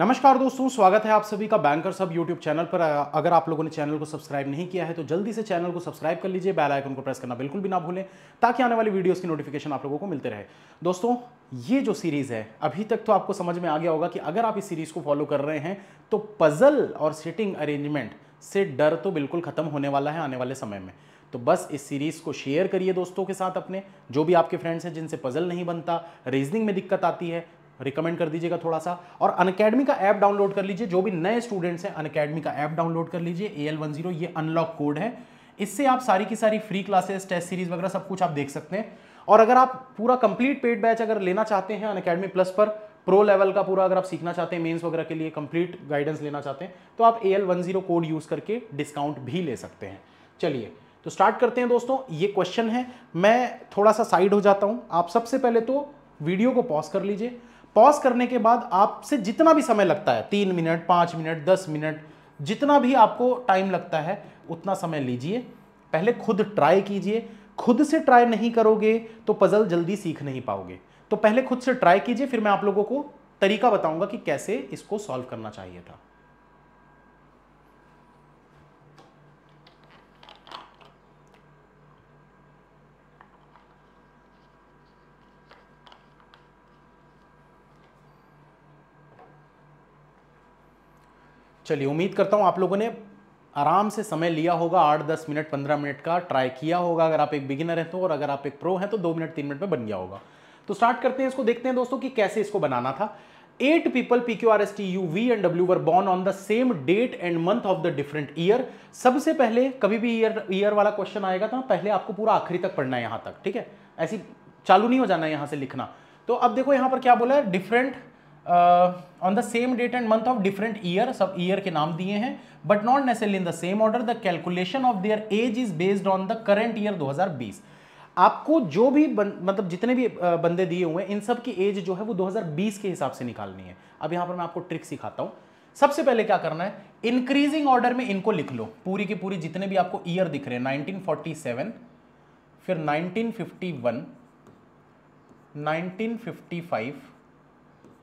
नमस्कार दोस्तों स्वागत है आप सभी का बैंकर सब यूट्यूब चैनल पर अगर आप लोगों ने चैनल को सब्सक्राइब नहीं किया है तो जल्दी से चैनल को सब्सक्राइब कर लीजिए बेल आइकन को प्रेस करना बिल्कुल भी ना भूलें ताकि आने वाली वीडियोस की नोटिफिकेशन आप लोगों को मिलते रहे दोस्तों ये जो सीरीज़ है अभी तक तो आपको समझ में आ गया होगा कि अगर आप इस सीरीज़ को फॉलो कर रहे हैं तो पज़ल और सिटिंग अरेंजमेंट से डर तो बिल्कुल ख़त्म होने वाला है आने वाले समय में तो बस इस सीरीज़ को शेयर करिए दोस्तों के साथ अपने जो भी आपके फ्रेंड्स हैं जिनसे पज़ल नहीं बनता रीजनिंग में दिक्कत आती है रिकमेंड कर दीजिएगा थोड़ा सा और अनकेडमी का ऐप डाउनलोड कर लीजिए जो भी नए स्टूडेंट्स हैं अनकेडमी का ऐप डाउनलोड कर लीजिए ए एल वन जीरो ये अनलॉक कोड है इससे आप सारी की सारी फ्री क्लासेस टेस्ट सीरीज वगैरह सब कुछ आप देख सकते हैं और अगर आप पूरा कंप्लीट पेड बैच अगर लेना चाहते हैं अनकेडमी प्लस पर प्रो लेवल का पूरा अगर आप सीखना चाहते हैं मेंस वगैरह के लिए कंप्लीट गाइडेंस लेना चाहते हैं तो आप A L one zero code use करके डिस्काउंट भी ले सकते हैं चलिए तो स्टार्ट करते हैं दोस्तों ये क्वेश्चन है मैं थोड़ा सा साइड हो जाता हूँ आप सबसे पहले तो वीडियो को पॉज कर लीजिए पॉज करने के बाद आपसे जितना भी समय लगता है तीन मिनट पाँच मिनट दस मिनट जितना भी आपको टाइम लगता है उतना समय लीजिए पहले खुद ट्राई कीजिए खुद से ट्राई नहीं करोगे तो पज़ल जल्दी सीख नहीं पाओगे तो पहले खुद से ट्राई कीजिए फिर मैं आप लोगों को तरीका बताऊंगा कि कैसे इसको सॉल्व करना चाहिए था चलिए उम्मीद करता हूँ आप लोगों ने आराम से समय लिया होगा आठ दस मिनट पंद्रह मिनट का ट्राई किया होगा अगर आप एक बिगिनर हैं तो और अगर आप एक प्रो हैं तो दो मिनट तीन मिनट में बन गया होगा तो स्टार्ट करते हैं इसको देखते हैं दोस्तों कि कैसे इसको बनाना था eight people P Q R S T U V and W were born on the same date and month of the different year सबसे पहले कभी भी ईयर ईयर वाला क्वेश्चन आएगा था तो पहले आपको पूरा आखिरी तक पढ़ना है यहाँ तक ठीक है ऐसी चालू नहीं हो जाना है यहाँ से लिखना तो अब देखो यहाँ पर क्या बोला है different on the same date and month of different year सब ईयर के नाम दिए हैं but not necessarily in the same order the calculation of their age is based on the current year 2020 आपको जो भी बन, मतलब जितने भी uh, बंदे दिए हुए हैं इन सब की एज जो है वो 2020 के हिसाब से निकालनी है अब यहाँ पर मैं आपको ट्रिक सिखाता हूँ सबसे पहले क्या करना है इंक्रीजिंग ऑर्डर में इनको लिख लो पूरी की पूरी जितने भी आपको ईयर दिख रहे हैं सेवन फिर फिफ्टी 1955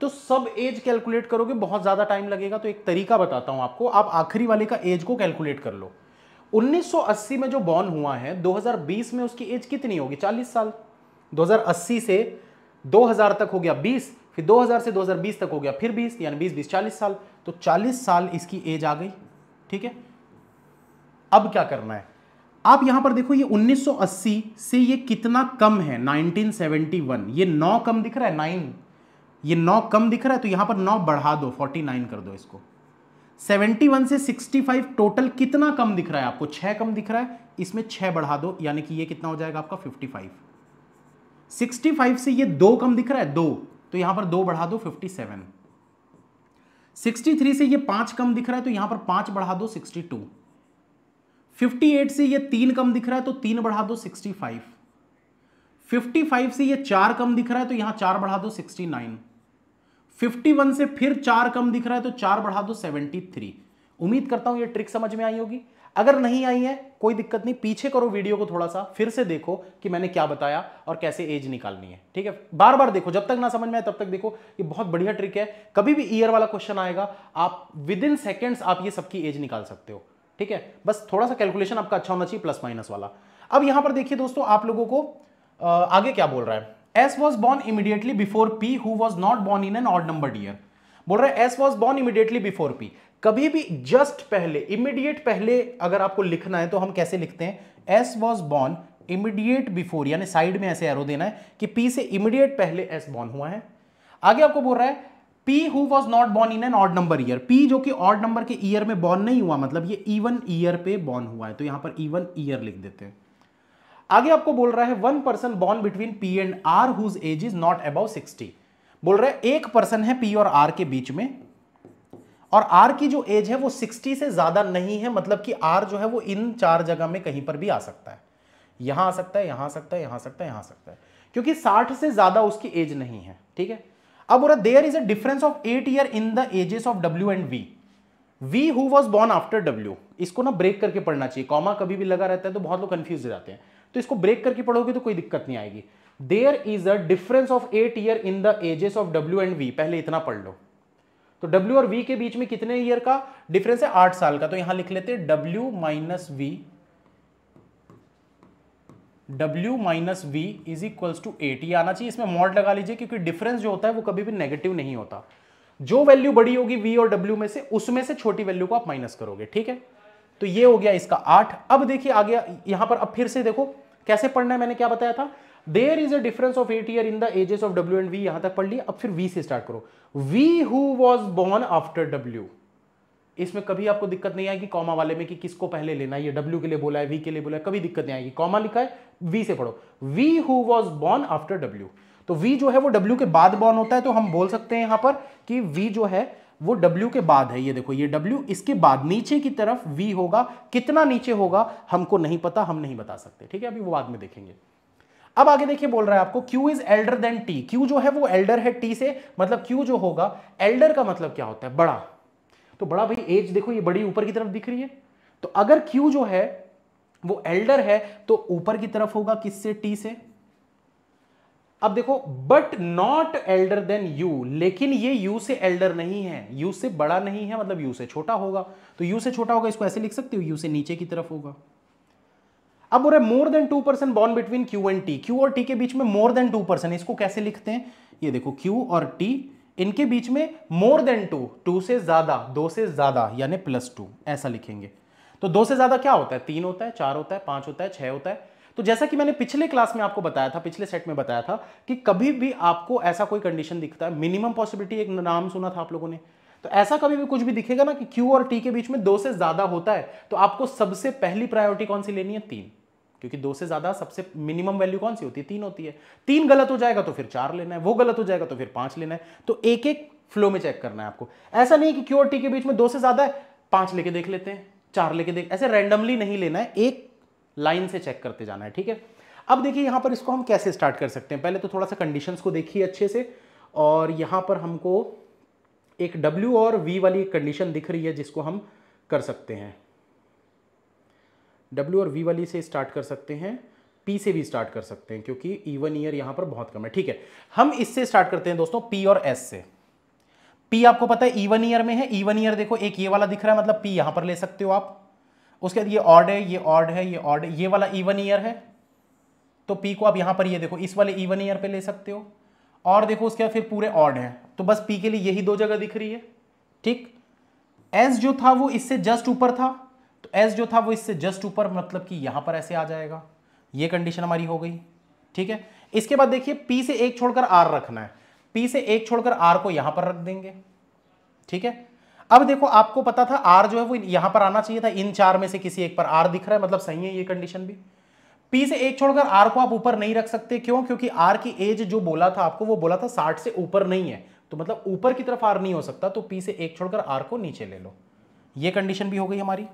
तो सब एज कैलकुलेट करोगे बहुत ज़्यादा टाइम लगेगा तो एक तरीका बताता हूँ आपको आप आखिरी वाले का एज को कैलकुलेट कर लो 1980 में जो बॉर्न हुआ है 2020 में उसकी एज कितनी होगी 40 साल 2080 से 2000 तक हो गया 20 फिर 2000 से 2020 तक हो गया फिर 20 यानी 20 20 40 साल तो 40 साल इसकी एज आ गई ठीक है अब क्या करना है आप यहां पर देखो ये 1980 से ये कितना कम है 1971 ये नौ कम दिख रहा है नाइन ये नौ कम दिख रहा है तो यहां पर नौ बढ़ा दो फोर्टी नाइन कर दो इसको सेवेंटी वन से सिक्सटी फाइव टोटल कितना कम दिख रहा है आपको छह कम दिख रहा है इसमें छह बढ़ा दो यानी कि ये कितना हो जाएगा आपका फिफ्टी फाइव सिक्सटी फाइव से ये दो कम दिख रहा है दो तो यहां पर दो बढ़ा दो फिफ्टी सेवन सिक्सटी थ्री से ये पांच कम दिख रहा है तो यहां पर पांच बढ़ा दो सिक्सटी टू फिफ्टी एट से ये तीन कम दिख रहा है तो तीन बढ़ा दो सिक्सटी फाइव फिफ्टी फाइव से ये चार कम दिख रहा है तो यहां चार बढ़ा दो सिक्सटी नाइन 51 से फिर चार कम दिख रहा है तो चार बढ़ा दो 73 उम्मीद करता हूं ये ट्रिक समझ में आई होगी अगर नहीं आई है कोई दिक्कत नहीं पीछे करो वीडियो को थोड़ा सा फिर से देखो कि मैंने क्या बताया और कैसे एज निकालनी है ठीक है बार बार देखो जब तक ना समझ में आए तब तक देखो ये बहुत बढ़िया ट्रिक है कभी भी ईयर वाला क्वेश्चन आएगा आप विद इन सेकेंड्स आप ये सबकी एज निकाल सकते हो ठीक है बस थोड़ा सा कैलकुलेशन आपका अच्छा होना चाहिए प्लस माइनस वाला अब यहां पर देखिए दोस्तों आप लोगों को आगे क्या बोल रहा है S was born immediately before P who was not born in an odd number year बोल रहे S was born immediately before P कभी भी जस्ट पहले इमीडिएट पहले अगर आपको लिखना है तो हम कैसे लिखते हैं S was born immediate before यानी साइड में ऐसे एरो देना है कि पी से इमीडिएट पहले एस बॉर्न हुआ है आगे आपको बोल रहा है P who was not born in an odd number year P जो कि ऑड नंबर के ईयर में बॉर्न नहीं हुआ मतलब ये इवन ईयर पे बॉर्न हुआ है तो यहां पर इवन ईयर लिख देते हैं आगे आपको बोल रहा है one person born between P and R whose age is not above sixty बोल रहा है एक पर्सन है पी और आर के बीच में और आर की जो एज है वो सिक्सटी से ज्यादा नहीं है मतलब कि आर जो है वो इन चार जगह में कहीं पर भी आ सकता है यहां आ सकता है यहां आ सकता है यहां आ सकता है यहां आ सकता है क्योंकि साठ से ज्यादा उसकी एज नहीं है ठीक है अब बोला there is a difference of eight year in the ages of W and V V who was born after W इसको ना ब्रेक करके पढ़ना चाहिए कॉमा कभी भी लगा रहता है तो बहुत लोग कंफ्यूज हो जाते हैं तो इसको ब्रेक करके पढ़ोगे तो कोई दिक्कत नहीं आएगी there is a difference of eight year in the ages of W and V पहले इतना पढ़ लो तो W और V के बीच में कितने ईयर का डिफरेंस है आठ साल का तो यहां लिख लेते W minus V W minus V is equals to eight ये आना चाहिए इसमें मॉड लगा लीजिए क्योंकि डिफरेंस जो होता है वो कभी भी नेगेटिव नहीं होता जो वैल्यू बड़ी होगी V और W में से उसमें से छोटी वैल्यू को आप माइनस करोगे ठीक है तो ये हो गया इसका आठ अब देखिए आगे यहां पर अब फिर से देखो कैसे पढ़ना है मैंने क्या बताया था there is a difference of eight year in the ages of W and V यहां तक पढ़ लिया अब फिर वी से स्टार्ट करो V who was born after W इसमें कभी आपको दिक्कत नहीं आएगी कॉमा वाले में कि किसको पहले लेना है ये डब्ल्यू के लिए बोला है वी के लिए बोला है कभी दिक्कत नहीं आएगी कॉमा लिखा है वी से पढ़ो V who was born after W तो V जो है वो W के बाद बॉर्न होता है तो हम बोल सकते हैं यहां पर कि V जो है वो W के बाद है ये देखो ये W इसके बाद नीचे की तरफ V होगा कितना नीचे होगा हमको नहीं पता हम नहीं बता सकते ठीक है अभी वो बाद में देखेंगे अब आगे देखिए बोल रहा है आपको Q is elder than T Q जो है वो एल्डर है T से मतलब Q जो होगा एल्डर का मतलब क्या होता है बड़ा तो बड़ा भाई एज देखो ये बड़ी ऊपर की तरफ दिख रही है तो अगर क्यू जो है वो एल्डर है तो ऊपर की तरफ होगा किससे T से अब देखो but not elder than U लेकिन ये यू से एल्डर नहीं है यू से बड़ा नहीं है मतलब यू से छोटा होगा तो यू से छोटा होगा इसको ऐसे लिख सकते हो यू से नीचे की तरफ होगा अब बोल रहे more than two percent bond between Q and T Q और टी के बीच में मोर देन टू परसेंट इसको कैसे लिखते हैं ये देखो क्यू और टी इनके बीच में मोर देन टू टू से ज्यादा दो से ज्यादा यानी प्लस टू ऐसा लिखेंगे तो दो से ज्यादा क्या होता है तीन होता है चार होता है पांच होता है छह होता है तो जैसा कि मैंने पिछले क्लास में आपको बताया था पिछले सेट में बताया था कि कभी भी आपको ऐसा कोई कंडीशन दिखता है मिनिमम पॉसिबिलिटी एक नाम सुना था आप लोगों ने तो ऐसा कभी भी कुछ भी दिखेगा ना कि क्यू और टी के बीच में दो से ज्यादा होता है तो आपको सबसे पहली प्रायोरिटी कौन सी लेनी है तीन क्योंकि दो से ज्यादा सबसे मिनिमम वैल्यू कौन सी होती है तीन होती है तीन गलत हो जाएगा तो फिर चार लेना है वो गलत हो जाएगा तो फिर पांच लेना है तो एक एक फ्लो में चेक करना है आपको ऐसा नहीं कि क्यू और टी के बीच में दो से ज्यादा है पांच लेके देख लेते हैं चार लेके देख ऐसे रैंडमली नहीं लेना है एक लाइन से चेक करते जाना है ठीक है अब देखिए यहाँ पर इसको हम कैसे स्टार्ट कर सकते हैं पहले तो थोड़ा सा कंडीशन को देखिए अच्छे से और यहाँ पर हमको एक W और V वाली कंडीशन दिख रही है जिसको हम कर सकते हैं W और V वाली से स्टार्ट कर सकते हैं P से भी स्टार्ट कर सकते हैं क्योंकि इवन ईयर यहाँ पर बहुत कम है ठीक है हम इससे स्टार्ट करते हैं दोस्तों P और S से P आपको पता है इवन ईयर में है इवन ईयर देखो एक ये वाला दिख रहा है मतलब P यहाँ पर ले सकते हो आप उसके बाद ये ऑर्ड है ये ऑर्ड है ये ऑर्ड है ये वाला इवन ईयर है तो पी को आप यहाँ पर ये देखो इस वाले इवन ईयर पे ले सकते हो और देखो उसके बाद फिर पूरे ऑर्ड हैं तो बस पी के लिए यही दो जगह दिख रही है ठीक एस जो था वो इससे जस्ट ऊपर था तो एस जो था वो इससे जस्ट ऊपर मतलब कि यहाँ पर ऐसे आ जाएगा ये कंडीशन हमारी हो गई ठीक है इसके बाद देखिए पी से एक छोड़कर आर रखना है पी से एक छोड़कर आर को यहाँ पर रख देंगे ठीक है अब देखो आपको पता था आर जो है वो यहां पर आना चाहिए था इन चार में से किसी एक पर आर दिख रहा है मतलब सही है ये कंडीशन भी पी से एक छोड़कर आर को आप ऊपर नहीं रख सकते क्यों क्योंकि आर की एज जो बोला था आपको वो बोला था साठ से ऊपर नहीं है तो मतलब ऊपर की तरफ आर नहीं हो सकता तो पी से एक छोड़कर आर को नीचे ले लो ये कंडीशन भी हो गई हमारी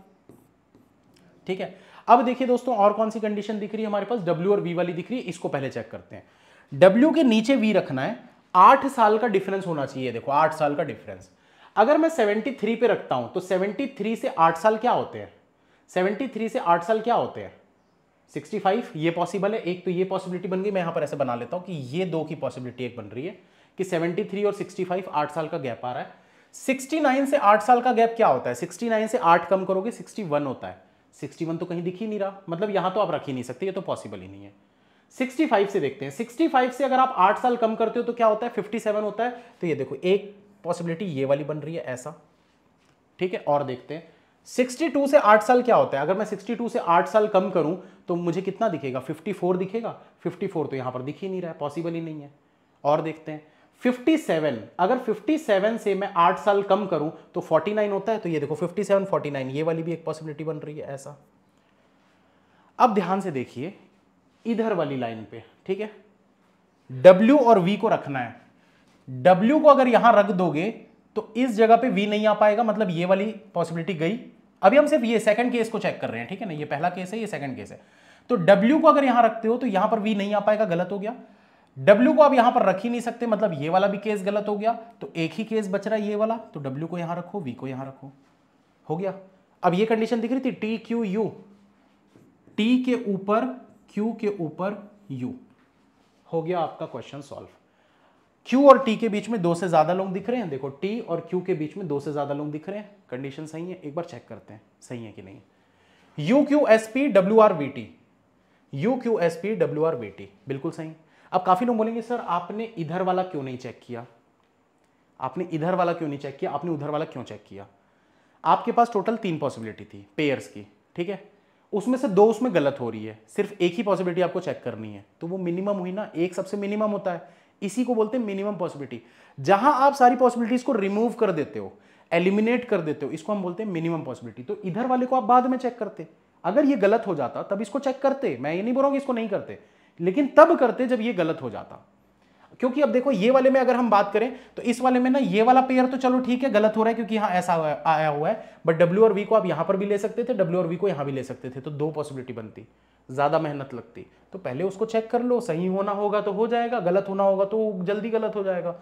ठीक है अब देखिए दोस्तों और कौन सी कंडीशन दिख रही है हमारे पास डब्ल्यू और वी वाली दिख रही है इसको पहले चेक करते हैं डब्ल्यू के नीचे वी रखना है आठ साल का डिफरेंस होना चाहिए देखो आठ साल का डिफरेंस अगर मैं सेवेंटी थ्री पे रखता हूं तो सेवेंटी थ्री से आठ साल क्या होते हैं सेवेंटी थ्री से आठ साल क्या होते हैं सिक्सटी फाइव ये पॉसिबल है एक तो ये पॉसिबिलिटी बन गई मैं यहाँ पर ऐसे बना लेता हूँ कि ये दो की पॉसिबिलिटी एक बन रही है कि सेवेंटी थ्री और सिक्सटी फाइव आठ साल का गैप आ रहा है सिक्सटी नाइन से आठ साल का गैप क्या होता है सिक्सटी नाइन से आठ कम करोगे सिक्सटी वन होता है सिक्सटी वन तो कहीं दिख ही नहीं रहा मतलब यहाँ तो आप रख ही नहीं सकते ये तो पॉसिबल ही नहीं है 65 से देखते हैं 65 से अगर आप 8 साल कम करते हो तो क्या होता है 57 होता है तो ये देखो एक पॉसिबिलिटी ये वाली बन रही है ऐसा ठीक है और देखते हैं 62 से 8 साल क्या होता है अगर मैं 62 से 8 साल कम करूं तो मुझे कितना दिखेगा 54 दिखेगा 54 तो यहां पर दिख ही नहीं रहा है पॉसिबल ही नहीं है और देखते हैं 57 अगर 57 से मैं 8 साल कम करूं तो 49 होता है तो ये देखो 57 49 ये वाली भी एक पॉसिबिलिटी बन रही है ऐसा अब ध्यान से देखिए इधर वाली लाइन पे ठीक है डब्ल्यू और वी को रखना है W को अगर यहां रख दोगे तो इस जगह पे V नहीं आ पाएगा मतलब ये वाली पॉसिबिलिटी गई अभी हम सिर्फ ये सेकंड केस को चेक कर रहे हैं ठीक है ना ये पहला केस है ये सेकंड केस है तो W को अगर यहां रखते हो तो यहां पर V नहीं आ पाएगा गलत हो गया W को आप यहां पर रख ही नहीं सकते मतलब ये वाला भी केस गलत हो गया तो एक ही केस बच रहा है ये वाला तो डब्ल्यू को यहां रखो वी को यहां रखो हो गया अब ये कंडीशन दिख रही थी टी क्यू यू टी के ऊपर क्यू के ऊपर यू हो गया आपका क्वेश्चन सॉल्व Q और T के बीच में दो से ज्यादा लोग दिख रहे हैं देखो T और Q के बीच में दो से ज्यादा लोग दिख रहे हैं कंडीशन सही है एक बार चेक करते हैं सही है कि नहीं U Q S P W R B T U Q S P W R B T बिल्कुल सही अब काफी लोग बोलेंगे सर आपने इधर वाला क्यों नहीं चेक किया आपने इधर वाला क्यों नहीं चेक किया आपने उधर वाला क्यों चेक किया आपके पास टोटल तीन पॉसिबिलिटी थी पेयर्स की ठीक है उसमें से दो उसमें गलत हो रही है सिर्फ एक ही पॉसिबिलिटी आपको चेक करनी है तो वो मिनिमम हुई ना एक सबसे मिनिमम होता है इसी को बोलते हैं मिनिमम पॉसिबिलिटी जहां आप सारी पॉसिबिलिटीज को रिमूव कर देते हो एलिमिनेट कर देते हो इसको हम बोलते हैं मिनिमम पॉसिबिलिटी तो इधर वाले को आप बाद में चेक करते अगर ये गलत हो जाता तब इसको चेक करते मैं ये नहीं बोल रहा हूँ कि इसको नहीं करते लेकिन तब करते जब ये गलत हो जाता क्योंकि अब देखो ये वाले में अगर हम बात करें तो इस वाले में ना ये वाला पेयर तो चलो ठीक है गलत हो रहा है क्योंकि यहाँ ऐसा आया हुआ है बट डब्ल्यू और वी को आप यहाँ पर भी ले सकते थे डब्ल्यू और वी को यहाँ भी ले सकते थे तो दो पॉसिबिलिटी बनती ज़्यादा मेहनत लगती तो पहले उसको चेक कर लो सही होना होगा तो हो जाएगा गलत होना होगा तो जल्दी गलत हो जाएगा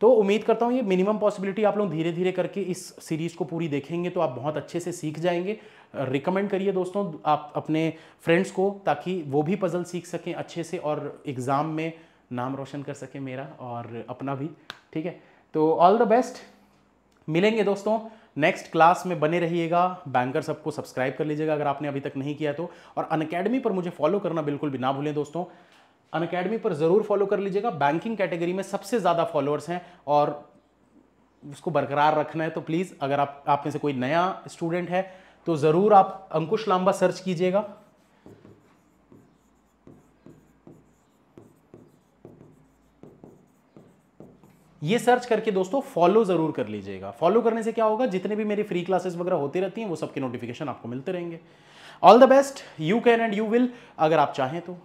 तो उम्मीद करता हूँ ये मिनिमम पॉसिबिलिटी आप लोग धीरे धीरे करके इस सीरीज़ को पूरी देखेंगे तो आप बहुत अच्छे से सीख जाएंगे रिकमेंड करिए दोस्तों आप अपने फ्रेंड्स को ताकि वो भी पज़ल सीख सकें अच्छे से और एग्ज़ाम में नाम रोशन कर सके मेरा और अपना भी ठीक है तो ऑल द बेस्ट मिलेंगे दोस्तों नेक्स्ट क्लास में बने रहिएगा बैंकर सबको सब्सक्राइब कर लीजिएगा अगर आपने अभी तक नहीं किया तो और अन पर मुझे फॉलो करना बिल्कुल भी ना भूलें दोस्तों अन पर ज़रूर फॉलो कर लीजिएगा बैंकिंग कैटेगरी में सबसे ज़्यादा फॉलोअर्स हैं और उसको बरकरार रखना है तो प्लीज़ अगर आप आप में से कोई नया स्टूडेंट है तो ज़रूर आप अंकुश लांबा सर्च कीजिएगा ये सर्च करके दोस्तों फॉलो ज़रूर कर लीजिएगा फॉलो करने से क्या होगा जितने भी मेरी फ्री क्लासेस वगैरह होती रहती हैं वो सबके नोटिफिकेशन आपको मिलते रहेंगे all the best you can and you will अगर आप चाहें तो